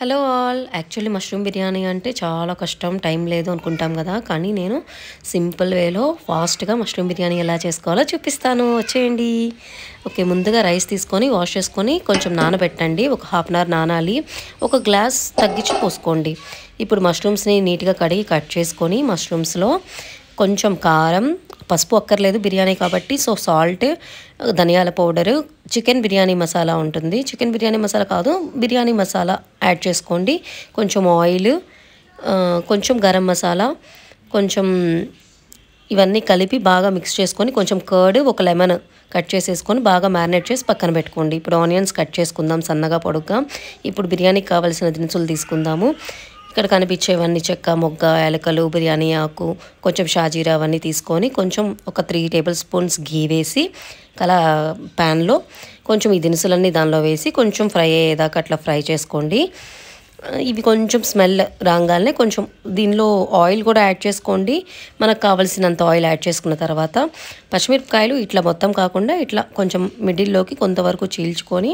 hello all actually mushroom biryani అంటే చాలా కష్టం టైం లేదు అనుకుంటాం కదా కానీ నేను సింపుల్ వేలో ఫాస్ట్గా మష్రూమ్ బిర్యానీ ఎలా చేసుకోవాలో చూపిస్తాను వచ్చేయండి ఓకే ముందుగా రైస్ తీసుకొని వాష్ చేసుకొని కొంచెం నానబెట్టండి ఒక హాఫ్ అన్ అవర్ నానాలి ఒక గ్లాస్ తగ్గించి పోసుకోండి ఇప్పుడు మష్రూమ్స్ని నీట్గా కడిగి కట్ చేసుకొని మష్రూమ్స్లో కొంచెం కారం పసుపు అక్కర్లేదు బిర్యానీ కాబట్టి సో సాల్ట్ ధనియాల పౌడరు చికెన్ బిర్యానీ మసాలా ఉంటుంది చికెన్ బిర్యానీ మసాలా కాదు బిర్యానీ మసాలా యాడ్ చేసుకోండి కొంచెం ఆయిల్ కొంచెం గరం మసాలా కొంచెం ఇవన్నీ కలిపి బాగా మిక్స్ చేసుకొని కొంచెం కర్డ్ ఒక లెమన్ కట్ చేసేసుకొని బాగా మ్యారినేట్ చేసి పక్కన పెట్టుకోండి ఇప్పుడు ఆనియన్స్ కట్ చేసుకుందాం సన్నగా పొడుగ్గా ఇప్పుడు బిర్యానీకి కావాల్సిన దినుసులు తీసుకుందాము ఇక్కడ కనిపించేవన్నీ చెక్క మొగ్గ ఏలకలు బిర్యానీ ఆకు కొంచెం షాజీరా అవన్నీ తీసుకొని కొంచెం ఒక త్రీ టేబుల్ స్పూన్స్ ఘీ వేసి అలా ప్యాన్లో కొంచెం ఈ దినుసులన్నీ దానిలో వేసి కొంచెం ఫ్రై అయ్యేదాకా అట్లా ఫ్రై చేసుకోండి ఇవి కొంచెం స్మెల్ రాగానే కొంచెం దీనిలో ఆయిల్ కూడా యాడ్ చేసుకోండి మనకు కావలసినంత ఆయిల్ యాడ్ చేసుకున్న తర్వాత పచ్చిమిరపకాయలు ఇట్లా మొత్తం కాకుండా ఇట్లా కొంచెం మిడిల్లోకి కొంతవరకు చీల్చుకొని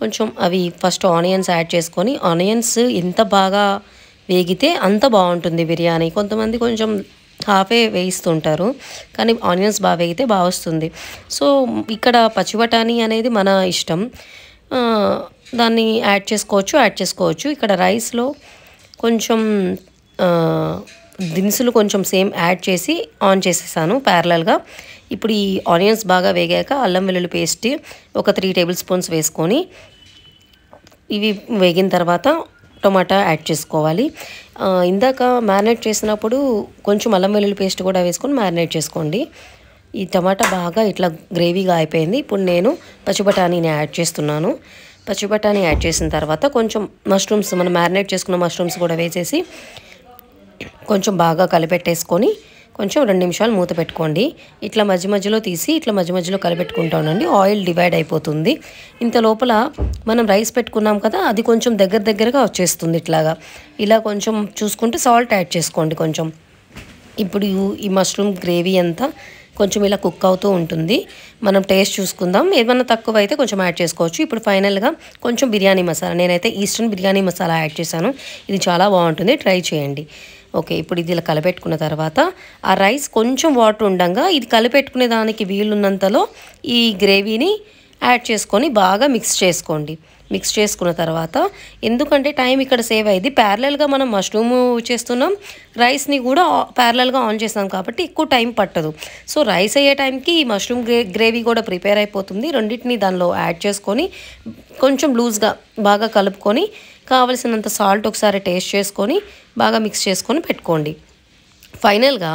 కొంచెం అవి ఫస్ట్ ఆనియన్స్ యాడ్ చేసుకొని ఆనియన్స్ ఎంత బాగా వేగితే అంత బాగుంటుంది బిర్యానీ కొంతమంది కొంచెం హాఫే వేయిస్తుంటారు కానీ ఆనియన్స్ బాగా వేగితే బాగా వస్తుంది సో ఇక్కడ పచ్చిబటానీ అనేది మన ఇష్టం దాన్ని యాడ్ చేసుకోవచ్చు యాడ్ చేసుకోవచ్చు ఇక్కడ రైస్లో కొంచెం దినుసులు కొంచెం సేమ్ యాడ్ చేసి ఆన్ చేసేసాను ప్యారలల్గా ఇప్పుడు ఈ ఆనియన్స్ బాగా వేగాక అల్లం వెల్లుల్లి పేస్ట్ ఒక త్రీ టేబుల్ స్పూన్స్ వేసుకొని ఇవి వేగిన తర్వాత టొమాటా యాడ్ చేసుకోవాలి ఇందాక మ్యారినేట్ చేసినప్పుడు కొంచెం అల్లం వెల్లుల్లి పేస్ట్ కూడా వేసుకొని మ్యారినేట్ చేసుకోండి ఈ టమాటా బాగా ఇట్లా గ్రేవీగా అయిపోయింది ఇప్పుడు నేను పచ్చిబటానీని యాడ్ చేస్తున్నాను పచ్చిబటానీ యాడ్ చేసిన తర్వాత కొంచెం మష్రూమ్స్ మనం మ్యారినేట్ చేసుకున్న మష్రూమ్స్ కూడా వేసేసి కొంచెం బాగా కలిపెట్టేసుకొని కొంచెం రెండు నిమిషాలు మూత పెట్టుకోండి ఇట్లా మధ్య మధ్యలో తీసి ఇట్లా మధ్య మధ్యలో కలిపెట్టుకుంటా ఉండండి ఆయిల్ డివైడ్ అయిపోతుంది ఇంత లోపల మనం రైస్ పెట్టుకున్నాం కదా అది కొంచెం దగ్గర దగ్గరగా వచ్చేస్తుంది ఇట్లాగా ఇలా కొంచెం చూసుకుంటే సాల్ట్ యాడ్ చేసుకోండి కొంచెం ఇప్పుడు ఈ మష్రూమ్ గ్రేవీ అంతా కొంచెం ఇలా కుక్ అవుతూ ఉంటుంది మనం టేస్ట్ చూసుకుందాం ఏమన్నా తక్కువ అయితే కొంచెం యాడ్ చేసుకోవచ్చు ఇప్పుడు ఫైనల్గా కొంచెం బిర్యానీ మసాలా నేనైతే ఈస్టర్న్ బిర్యానీ మసాలా యాడ్ చేశాను ఇది చాలా బాగుంటుంది ట్రై చేయండి ఓకే ఇప్పుడు ఇది ఇలా కలపెట్టుకున్న తర్వాత ఆ రైస్ కొంచెం వాటర్ ఉండగా ఇది కలిపెట్టుకునే దానికి వీలున్నంతలో ఈ గ్రేవీని యాడ్ చేసుకొని బాగా మిక్స్ చేసుకోండి మిక్స్ చేసుకున్న తర్వాత ఎందుకంటే టైం ఇక్కడ సేవ్ అయింది ప్యారలల్గా మనం మష్రూమ్ చేస్తున్నాం రైస్ని కూడా ప్యారలల్గా ఆన్ చేస్తాం కాబట్టి ఎక్కువ టైం పట్టదు సో రైస్ అయ్యే టైంకి ఈ మష్రూమ్ గ్రే గ్రేవీ కూడా ప్రిపేర్ అయిపోతుంది రెండింటిని దానిలో యాడ్ చేసుకొని కొంచెం లూజ్గా బాగా కలుపుకొని కావలసినంత సాల్ట్ ఒకసారి టేస్ట్ చేసుకొని బాగా మిక్స్ చేసుకొని పెట్టుకోండి ఫైనల్గా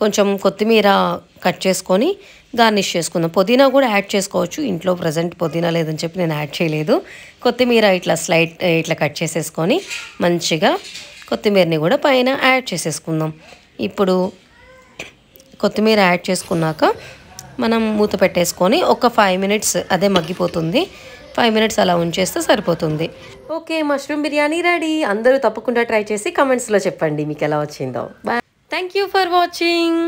కొంచెం కొత్తిమీర కట్ చేసుకొని గార్నిష్ చేసుకుందాం పుదీనా కూడా యాడ్ చేసుకోవచ్చు ఇంట్లో ప్రజెంట్ పుదీనా లేదని చెప్పి నేను యాడ్ చేయలేదు కొత్తిమీర ఇట్లా స్లైడ్ ఇట్లా కట్ చేసేసుకొని మంచిగా కొత్తిమీరని కూడా పైన యాడ్ చేసేసుకుందాం ఇప్పుడు కొత్తిమీర యాడ్ చేసుకున్నాక మనం మూత పెట్టేసుకొని ఒక ఫైవ్ మినిట్స్ అదే మగ్గిపోతుంది ఫైవ్ మినిట్స్ అలా ఉంచేస్తే సరిపోతుంది ఓకే మష్రూమ్ బిర్యానీ రెడీ అందరూ తప్పకుండా ట్రై చేసి కమెంట్స్లో చెప్పండి మీకు ఎలా వచ్చిందో bye thank you for watching